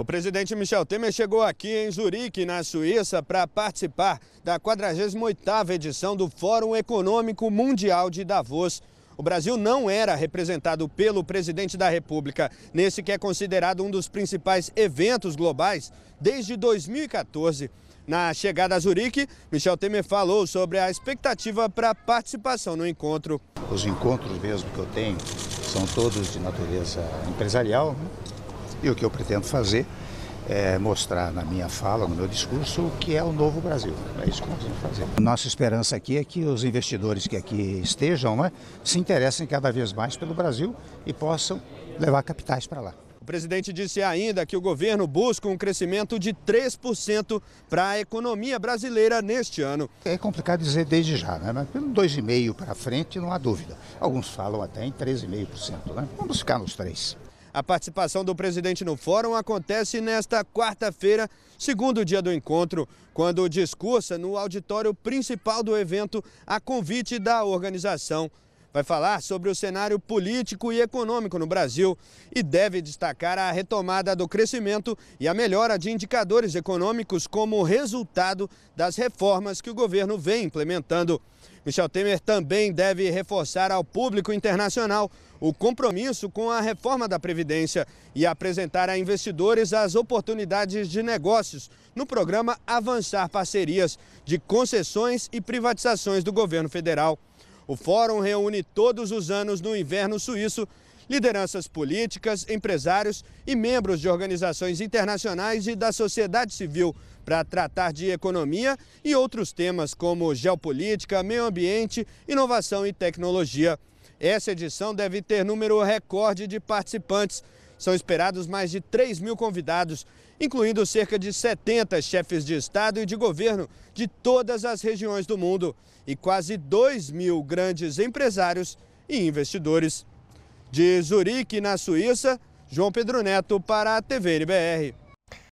O presidente Michel Temer chegou aqui em Zurique, na Suíça, para participar da 48ª edição do Fórum Econômico Mundial de Davos. O Brasil não era representado pelo presidente da República nesse que é considerado um dos principais eventos globais desde 2014. Na chegada a Zurique, Michel Temer falou sobre a expectativa para a participação no encontro. Os encontros mesmo que eu tenho são todos de natureza empresarial, né? E o que eu pretendo fazer é mostrar na minha fala, no meu discurso, o que é o novo Brasil. É isso que nós vamos fazer. Nossa esperança aqui é que os investidores que aqui estejam né, se interessem cada vez mais pelo Brasil e possam levar capitais para lá. O presidente disse ainda que o governo busca um crescimento de 3% para a economia brasileira neste ano. É complicado dizer desde já, né? mas pelo 2,5% para frente não há dúvida. Alguns falam até em 3,5%. Né? Vamos ficar nos 3%. A participação do presidente no fórum acontece nesta quarta-feira, segundo dia do encontro, quando discursa no auditório principal do evento a convite da organização vai falar sobre o cenário político e econômico no Brasil e deve destacar a retomada do crescimento e a melhora de indicadores econômicos como resultado das reformas que o governo vem implementando. Michel Temer também deve reforçar ao público internacional o compromisso com a reforma da Previdência e apresentar a investidores as oportunidades de negócios no programa Avançar Parcerias de concessões e privatizações do governo federal. O fórum reúne todos os anos no inverno suíço lideranças políticas, empresários e membros de organizações internacionais e da sociedade civil para tratar de economia e outros temas como geopolítica, meio ambiente, inovação e tecnologia. Essa edição deve ter número recorde de participantes. São esperados mais de 3 mil convidados, incluindo cerca de 70 chefes de Estado e de governo de todas as regiões do mundo e quase 2 mil grandes empresários e investidores. De Zurique, na Suíça, João Pedro Neto para a TV NBR.